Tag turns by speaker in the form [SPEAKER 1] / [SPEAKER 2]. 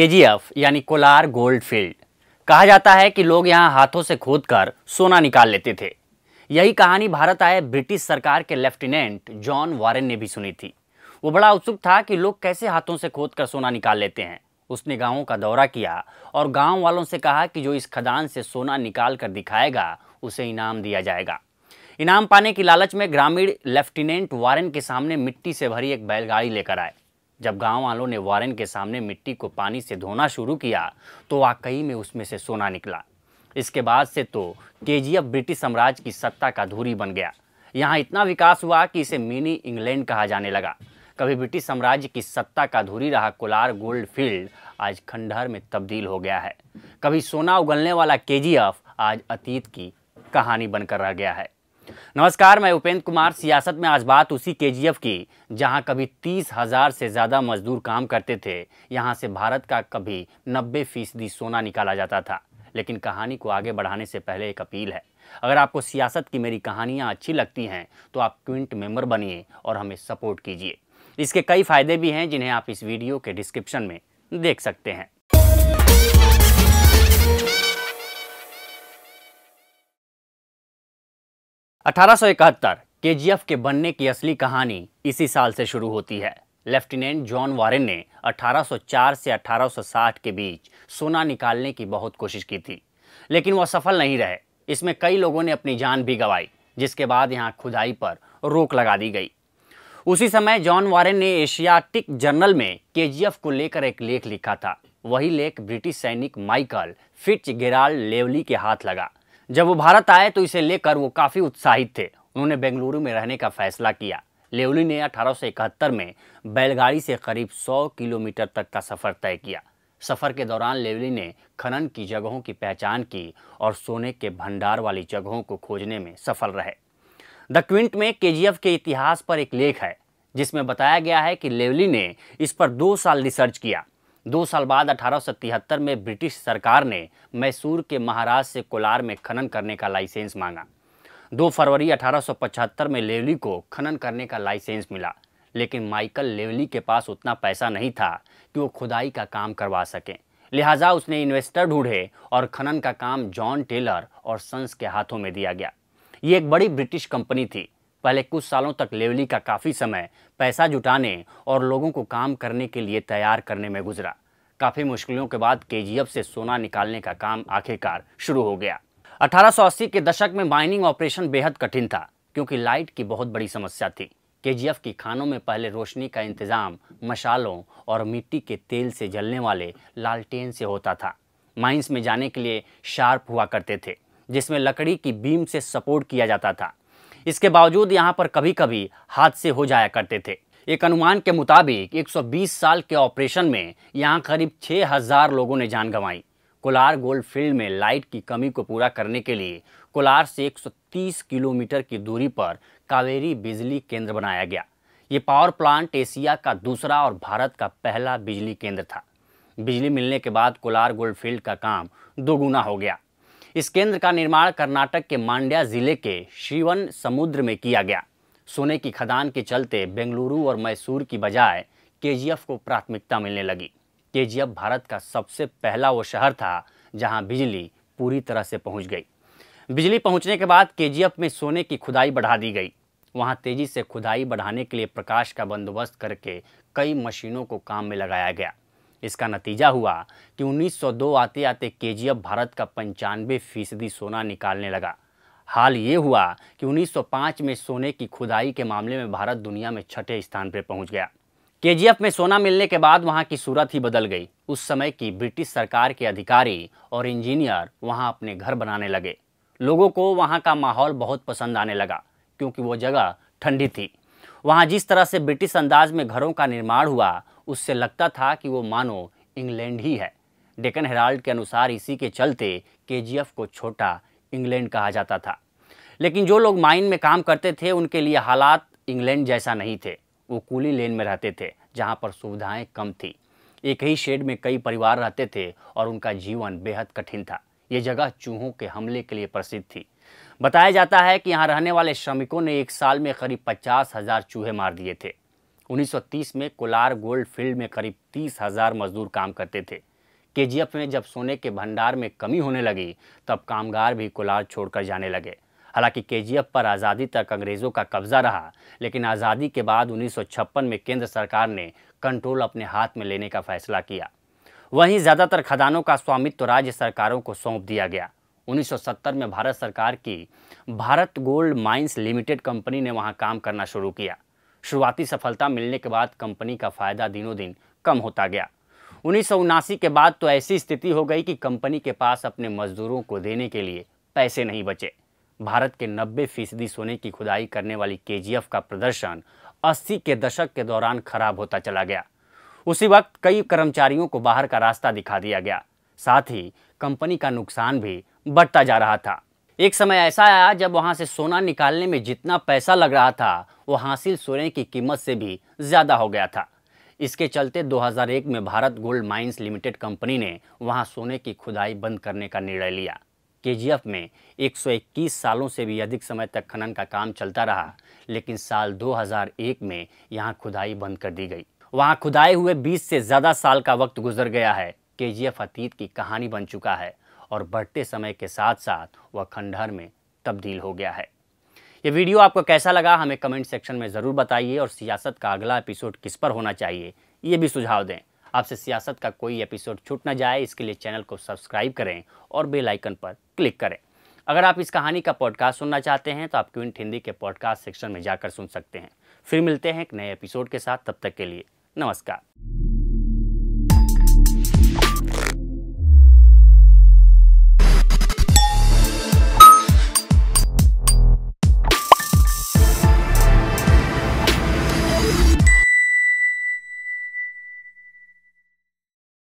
[SPEAKER 1] के यानी Kolar gold field कहा जाता है कि लोग यहाँ हाथों से खोद कर सोना निकाल लेते थे यही कहानी भारत आए ब्रिटिश सरकार के लेफ्टिनेंट जॉन वारेन ने भी सुनी थी वो बड़ा उत्सुक था कि लोग कैसे हाथों से खोद कर सोना निकाल लेते हैं उसने गांवों का दौरा किया और गांव वालों से कहा कि जो इस खदान से सोना निकाल कर दिखाएगा उसे इनाम दिया जाएगा इनाम पाने की लालच में ग्रामीण लेफ्टिनेंट वारेन के सामने मिट्टी से भरी एक बैलगाड़ी लेकर आए जब गांव वालों ने वारेन के सामने मिट्टी को पानी से धोना शुरू किया तो वाकई में उसमें से सोना निकला इसके बाद से तो के ब्रिटिश साम्राज्य की सत्ता का धूरी बन गया यहाँ इतना विकास हुआ कि इसे मिनी इंग्लैंड कहा जाने लगा कभी ब्रिटिश साम्राज्य की सत्ता का धूरी रहा कोलार गोल्ड फील्ड आज खंडहर में तब्दील हो गया है कभी सोना उगलने वाला के आज अतीत की कहानी बनकर रह गया है नमस्कार मैं उपेंद्र कुमार सियासत में आज बात उसी केजीएफ की जहां कभी तीस हजार से ज़्यादा मजदूर काम करते थे यहां से भारत का कभी नब्बे फीसदी सोना निकाला जाता था लेकिन कहानी को आगे बढ़ाने से पहले एक अपील है अगर आपको सियासत की मेरी कहानियाँ अच्छी लगती हैं तो आप क्विंट मेंबर बनिए और हमें सपोर्ट कीजिए इसके कई फ़ायदे भी हैं जिन्हें आप इस वीडियो के डिस्क्रिप्शन में देख सकते हैं अठारह केजीएफ के बनने की असली कहानी इसी साल से शुरू होती है लेफ्टिनेंट जॉन वारेन ने 1804 से 1860 के बीच सोना निकालने की बहुत कोशिश की थी लेकिन वह सफल नहीं रहे इसमें कई लोगों ने अपनी जान भी गंवाई जिसके बाद यहाँ खुदाई पर रोक लगा दी गई उसी समय जॉन वारेन ने एशियाटिक जर्नल में के को लेकर एक लेख लिखा था वही लेख ब्रिटिश सैनिक माइकल फिट्ज गिराल लेवली के हाथ लगा जब वो भारत आए तो इसे लेकर वो काफ़ी उत्साहित थे उन्होंने बेंगलुरु में रहने का फैसला किया लेवली ने अठारह में बैलगाड़ी से करीब 100 किलोमीटर तक का सफ़र तय किया सफ़र के दौरान लेवली ने खनन की जगहों की पहचान की और सोने के भंडार वाली जगहों को खोजने में सफल रहे द क्विंट में के के इतिहास पर एक लेख है जिसमें बताया गया है कि लेवली ने इस पर दो साल रिसर्च किया दो साल बाद तिहत्तर में ब्रिटिश सरकार ने मैसूर के महाराज से कोलार में खनन करने का लाइसेंस मांगा 2 फरवरी 1875 में लेवली को खनन करने का लाइसेंस मिला लेकिन माइकल लेवली के पास उतना पैसा नहीं था कि वो खुदाई का काम करवा सकें लिहाजा उसने इन्वेस्टर ढूंढे और खनन का काम जॉन टेलर और सन्स के हाथों में दिया गया ये एक बड़ी ब्रिटिश कंपनी थी पहले कुछ सालों तक लेवली का काफ़ी समय पैसा जुटाने और लोगों को काम करने के लिए तैयार करने में गुजरा काफ़ी मुश्किलों के बाद के से सोना निकालने का काम आखिरकार शुरू हो गया 1880 के दशक में माइनिंग ऑपरेशन बेहद कठिन था क्योंकि लाइट की बहुत बड़ी समस्या थी के की खानों में पहले रोशनी का इंतज़ाम मशालों और मिट्टी के तेल से जलने वाले लालटेन से होता था माइंस में जाने के लिए शार्प हुआ करते थे जिसमें लकड़ी की बीम से सपोर्ट किया जाता था इसके बावजूद यहाँ पर कभी कभी हादसे हो जाया करते थे एक अनुमान के मुताबिक 120 साल के ऑपरेशन में यहाँ करीब 6000 लोगों ने जान गंवाई कोलार गोल्ड फील्ड में लाइट की कमी को पूरा करने के लिए कोलार से 130 किलोमीटर की दूरी पर कावेरी बिजली केंद्र बनाया गया ये पावर प्लांट एशिया का दूसरा और भारत का पहला बिजली केंद्र था बिजली मिलने के बाद कोलार गोल्ड फील्ड का काम दोगुना हो गया इस केंद्र का निर्माण कर्नाटक के मांड्या जिले के शिवन समुद्र में किया गया सोने की खदान के चलते बेंगलुरु और मैसूर की बजाय केजीएफ को प्राथमिकता मिलने लगी केजीएफ भारत का सबसे पहला वो शहर था जहां बिजली पूरी तरह से पहुंच गई बिजली पहुंचने के बाद केजीएफ में सोने की खुदाई बढ़ा दी गई वहां तेजी से खुदाई बढ़ाने के लिए प्रकाश का बंदोबस्त करके कई मशीनों को काम में लगाया गया इसका नतीजा हुआ कि 1902 आते आते के भारत का पंचानवे फीसदी सोना निकालने लगा हाल ये हुआ कि 1905 में सोने की खुदाई के मामले में भारत दुनिया में छठे स्थान पर पहुंच गया के में सोना मिलने के बाद वहाँ की सूरत ही बदल गई उस समय की ब्रिटिश सरकार के अधिकारी और इंजीनियर वहाँ अपने घर बनाने लगे लोगों को वहाँ का माहौल बहुत पसंद आने लगा क्योंकि वो जगह ठंडी थी वहाँ जिस तरह से ब्रिटिश अंदाज में घरों का निर्माण हुआ उससे लगता था कि वो मानो इंग्लैंड ही है डेकन हेराल्ड के अनुसार इसी के चलते के को छोटा इंग्लैंड कहा जाता था लेकिन जो लोग माइन में काम करते थे उनके लिए हालात इंग्लैंड जैसा नहीं थे वो कूली लेन में रहते थे जहाँ पर सुविधाएं कम थी एक ही शेड में कई परिवार रहते थे और उनका जीवन बेहद कठिन था ये जगह चूहों के हमले के लिए प्रसिद्ध थी बताया जाता है कि यहाँ रहने वाले श्रमिकों ने एक साल में करीब पचास हजार चूहे मार दिए थे 1930 में कोलार गोल्ड फील्ड में करीब तीस हजार मजदूर काम करते थे केजीएफ में जब सोने के भंडार में कमी होने लगी तब कामगार भी कोलार छोड़कर जाने लगे हालांकि केजीएफ पर आज़ादी तक अंग्रेज़ों का कब्जा रहा लेकिन आज़ादी के बाद उन्नीस में केंद्र सरकार ने कंट्रोल अपने हाथ में लेने का फैसला किया वहीं ज़्यादातर खदानों का स्वामित्व राज्य सरकारों को सौंप दिया गया 1970 में भारत सरकार की Bharat gold mines limited company ने वहां काम करना शुरू किया शुरुआती सफलता मिलने के बाद कंपनी का फायदा दिनों दिन कम होता गया उन्नीस के बाद तो ऐसी स्थिति हो गई कि कंपनी के पास अपने मजदूरों को देने के लिए पैसे नहीं बचे भारत के 90 फीसदी सोने की खुदाई करने वाली के का प्रदर्शन 80 के दशक के दौरान खराब होता चला गया उसी वक्त कई कर्मचारियों को बाहर का रास्ता दिखा दिया गया साथ ही कंपनी का नुकसान भी बढ़ता जा रहा था एक समय ऐसा आया जब वहाँ से सोना निकालने में जितना पैसा लग रहा था वो हासिल सोने की कीमत से भी ज़्यादा हो गया था इसके चलते 2001 में Bharat gold mines limited company ने वहाँ सोने की खुदाई बंद करने का निर्णय लिया के में 121 सालों से भी अधिक समय तक खनन का काम चलता रहा लेकिन साल 2001 में यहाँ खुदाई बंद कर दी गई वहाँ खुदाई हुए 20 से ज़्यादा साल का वक्त गुजर गया है के अतीत की कहानी बन चुका है और बढ़ते समय के साथ साथ वह खंडहर में तब्दील हो गया है ये वीडियो आपको कैसा लगा हमें कमेंट सेक्शन में ज़रूर बताइए और सियासत का अगला एपिसोड किस पर होना चाहिए ये भी सुझाव दें आपसे सियासत का कोई एपिसोड छूट ना जाए इसके लिए चैनल को सब्सक्राइब करें और बेल आइकन पर क्लिक करें अगर आप इस कहानी का पॉडकास्ट सुनना चाहते हैं तो आप क्विंट हिंदी के पॉडकास्ट सेक्शन में जाकर सुन सकते हैं फिर मिलते हैं एक नए एपिसोड के साथ तब तक के लिए नमस्कार